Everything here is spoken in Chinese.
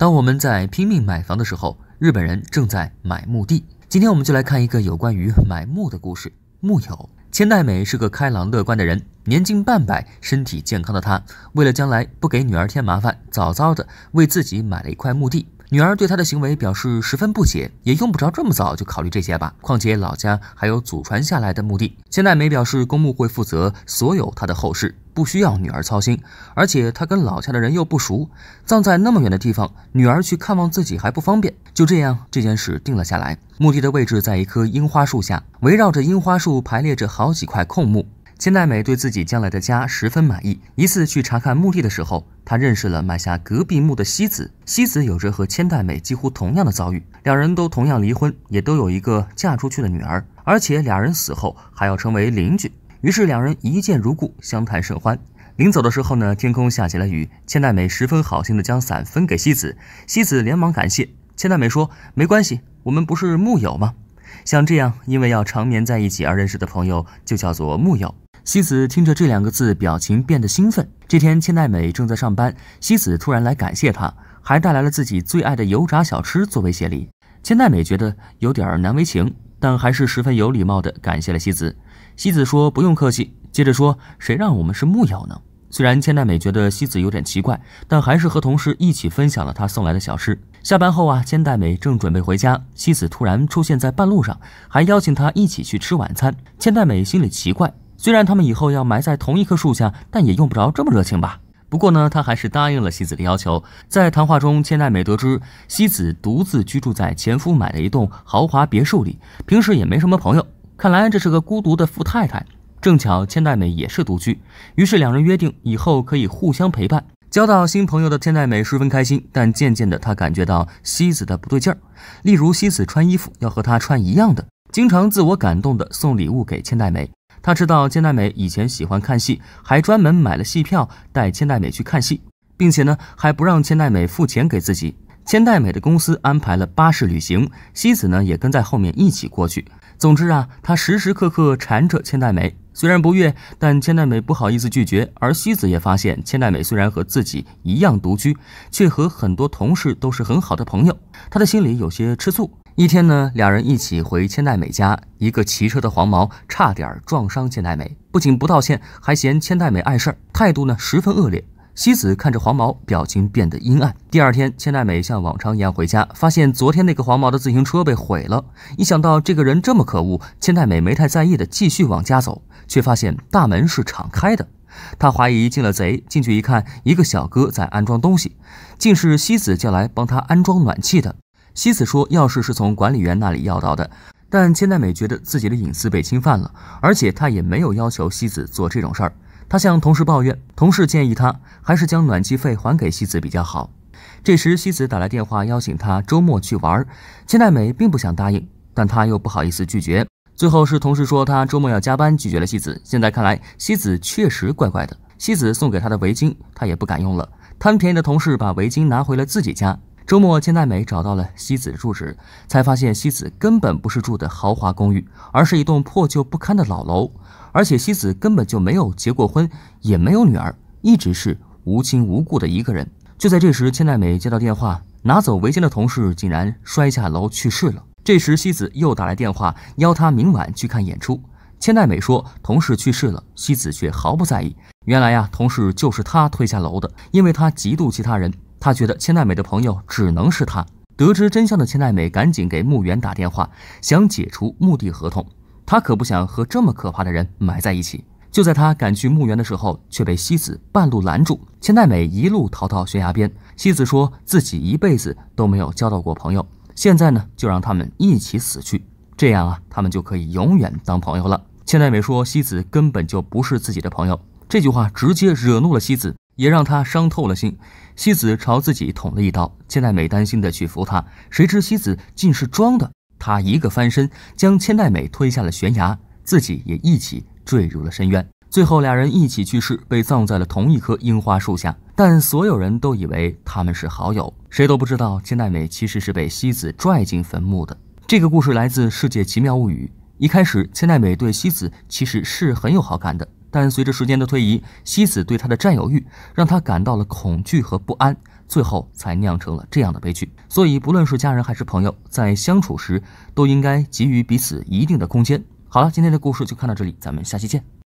当我们在拼命买房的时候，日本人正在买墓地。今天我们就来看一个有关于买墓的故事。木友千代美是个开朗乐观的人，年近半百、身体健康的她，为了将来不给女儿添麻烦，早早的为自己买了一块墓地。女儿对她的行为表示十分不解，也用不着这么早就考虑这些吧。况且老家还有祖传下来的墓地。千代美表示，公墓会负责所有她的后事。不需要女儿操心，而且他跟老家的人又不熟，葬在那么远的地方，女儿去看望自己还不方便。就这样，这件事定了下来。墓地的位置在一棵樱花树下，围绕着樱花树排列着好几块空墓。千代美对自己将来的家十分满意。一次去查看墓地的时候，她认识了买下隔壁墓的西子。西子有着和千代美几乎同样的遭遇，两人都同样离婚，也都有一个嫁出去的女儿，而且俩人死后还要成为邻居。于是两人一见如故，相谈甚欢。临走的时候呢，天空下起了雨，千代美十分好心的将伞分给西子，西子连忙感谢。千代美说：“没关系，我们不是木友吗？像这样因为要长眠在一起而认识的朋友，就叫做木友。”西子听着这两个字，表情变得兴奋。这天，千代美正在上班，西子突然来感谢她，还带来了自己最爱的油炸小吃作为谢礼。千代美觉得有点难为情，但还是十分有礼貌的感谢了西子。西子说：“不用客气。”接着说：“谁让我们是木友呢？”虽然千代美觉得西子有点奇怪，但还是和同事一起分享了她送来的小吃。下班后啊，千代美正准备回家，西子突然出现在半路上，还邀请她一起去吃晚餐。千代美心里奇怪，虽然他们以后要埋在同一棵树下，但也用不着这么热情吧。不过呢，她还是答应了西子的要求。在谈话中，千代美得知西子独自居住在前夫买的一栋豪华别墅里，平时也没什么朋友。看来这是个孤独的富太太，正巧千代美也是独居，于是两人约定以后可以互相陪伴。交到新朋友的千代美十分开心，但渐渐的她感觉到西子的不对劲儿，例如西子穿衣服要和她穿一样的，经常自我感动的送礼物给千代美。她知道千代美以前喜欢看戏，还专门买了戏票带千代美去看戏，并且呢还不让千代美付钱给自己。千代美的公司安排了巴士旅行，西子呢也跟在后面一起过去。总之啊，他时时刻刻缠着千代美，虽然不悦，但千代美不好意思拒绝。而西子也发现，千代美虽然和自己一样独居，却和很多同事都是很好的朋友，他的心里有些吃醋。一天呢，两人一起回千代美家，一个骑车的黄毛差点撞伤千代美，不仅不道歉，还嫌千代美碍事儿，态度呢十分恶劣。西子看着黄毛，表情变得阴暗。第二天，千代美像往常一样回家，发现昨天那个黄毛的自行车被毁了。一想到这个人这么可恶，千代美没太在意的继续往家走，却发现大门是敞开的。他怀疑进了贼，进去一看，一个小哥在安装东西，竟是西子叫来帮他安装暖气的。西子说钥匙是从管理员那里要到的，但千代美觉得自己的隐私被侵犯了，而且他也没有要求西子做这种事儿。他向同事抱怨，同事建议他还是将暖气费还给西子比较好。这时，西子打来电话邀请他周末去玩，千代美并不想答应，但他又不好意思拒绝。最后是同事说他周末要加班，拒绝了西子。现在看来，西子确实怪怪的。西子送给他的围巾，他也不敢用了。贪便宜的同事把围巾拿回了自己家。周末，千代美找到了西子的住址，才发现西子根本不是住的豪华公寓，而是一栋破旧不堪的老楼。而且西子根本就没有结过婚，也没有女儿，一直是无亲无故的一个人。就在这时，千代美接到电话，拿走围巾的同事竟然摔下楼去世了。这时西子又打来电话，邀她明晚去看演出。千代美说同事去世了，西子却毫不在意。原来呀，同事就是他推下楼的，因为他嫉妒其他人，他觉得千代美的朋友只能是他。得知真相的千代美赶紧给墓园打电话，想解除墓地合同。他可不想和这么可怕的人埋在一起。就在他赶去墓园的时候，却被西子半路拦住。千代美一路逃到悬崖边，西子说自己一辈子都没有交到过朋友，现在呢，就让他们一起死去，这样啊，他们就可以永远当朋友了。千代美说：“西子根本就不是自己的朋友。”这句话直接惹怒了西子，也让她伤透了心。西子朝自己捅了一刀，千代美担心的去扶他，谁知西子竟是装的。他一个翻身，将千代美推下了悬崖，自己也一起坠入了深渊。最后，俩人一起去世，被葬在了同一棵樱花树下。但所有人都以为他们是好友，谁都不知道千代美其实是被西子拽进坟墓的。这个故事来自《世界奇妙物语》。一开始，千代美对西子其实是很有好感的，但随着时间的推移，西子对她的占有欲让她感到了恐惧和不安。最后才酿成了这样的悲剧，所以不论是家人还是朋友，在相处时都应该给予彼此一定的空间。好了，今天的故事就看到这里，咱们下期见。